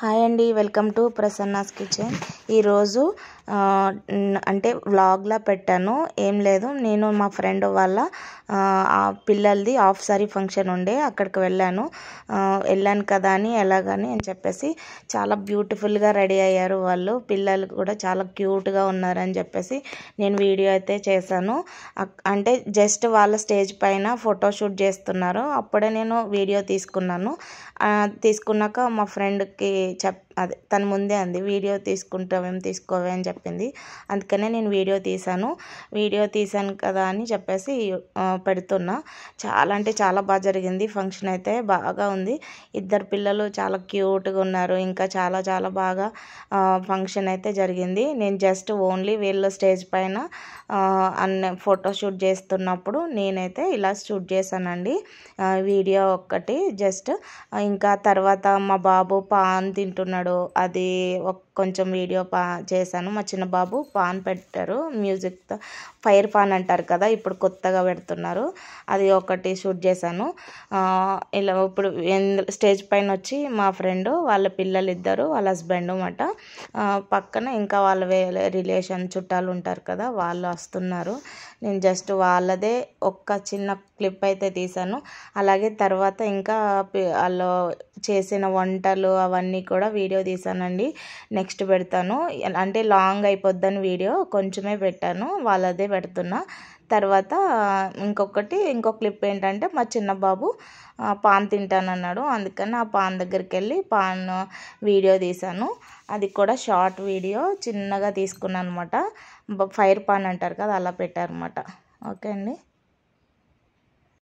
hi అండి welcome to Prasanna's kitchen ఈరోజు అంటే వ్లాగ్లా పెట్టాను ఏం లేదు నేను మా ఫ్రెండ్ వాళ్ళ పిల్లలది హాఫ్ సారీ ఫంక్షన్ ఉండే అక్కడికి వెళ్ళాను వెళ్ళాను కదా అని ఎలాగని అని చెప్పేసి చాలా బ్యూటిఫుల్గా రెడీ అయ్యారు వాళ్ళు పిల్లలు కూడా చాలా క్యూట్గా ఉన్నారని చెప్పేసి నేను వీడియో అయితే చేశాను అంటే జస్ట్ వాళ్ళ స్టేజ్ పైన ఫోటోషూట్ చేస్తున్నారు అప్పుడే నేను వీడియో తీసుకున్నాను తీసుకున్నాక మా ఫ్రెండ్కి chap అదే తను ముందే అంది వీడియో తీసుకుంటావేం తీసుకోవే అని చెప్పింది అందుకనే నేను వీడియో తీశాను వీడియో తీశాను కదా అని చెప్పేసి పెడుతున్నా చాలా అంటే చాలా బాగా జరిగింది ఫంక్షన్ అయితే బాగా ఉంది ఇద్దరు పిల్లలు చాలా క్యూట్గా ఉన్నారు ఇంకా చాలా చాలా బాగా ఫంక్షన్ అయితే జరిగింది నేను జస్ట్ ఓన్లీ వీళ్ళు స్టేజ్ పైన అన్న ఫోటో షూట్ చేస్తున్నప్పుడు నేనైతే ఇలా షూట్ చేశానండి వీడియో ఒక్కటి జస్ట్ ఇంకా తర్వాత మా బాబు పాన్ తింటున్నాడు తింటున్నాడో అది కొంచెం వీడియో పా చేశాను మా చిన్న బాబు పాన్ పెట్టారు మ్యూజిక్తో ఫైర్ పాన్ అంటారు కదా ఇప్పుడు కొత్తగా పెడుతున్నారు అది ఒకటి షూట్ చేశాను ఇలా ఇప్పుడు స్టేజ్ పైన వచ్చి మా ఫ్రెండ్ వాళ్ళ పిల్లలు ఇద్దరు వాళ్ళ హస్బెండ్ అన్నమాట పక్కన ఇంకా వాళ్ళ రిలేషన్ చుట్టాలు ఉంటారు కదా వాళ్ళు వస్తున్నారు నేను జస్ట్ వాళ్ళదే ఒక్క చిన్న క్లిప్ అయితే తీశాను అలాగే తర్వాత ఇంకా వాళ్ళు చేసిన వంటలు అవన్నీ కూడా వీడియో తీసానండి నెక్స్ట్ పెడతాను అంటే లాంగ్ అయిపోద్దని వీడియో కొంచెమే పెట్టాను వాళ్ళదే పెడుతున్నా తర్వాత ఇంకొకటి ఇంకో క్లిప్ ఏంటంటే మా చిన్న బాబు పాన్ తింటానన్నాడు అందుకని ఆ పాన్ దగ్గరికి వెళ్ళి పాన్ వీడియో తీశాను అది కూడా షార్ట్ వీడియో చిన్నగా తీసుకున్నాను అనమాట ఫైర్ పాన్ అంటారు కదా అలా పెట్టారనమాట ఓకే అండి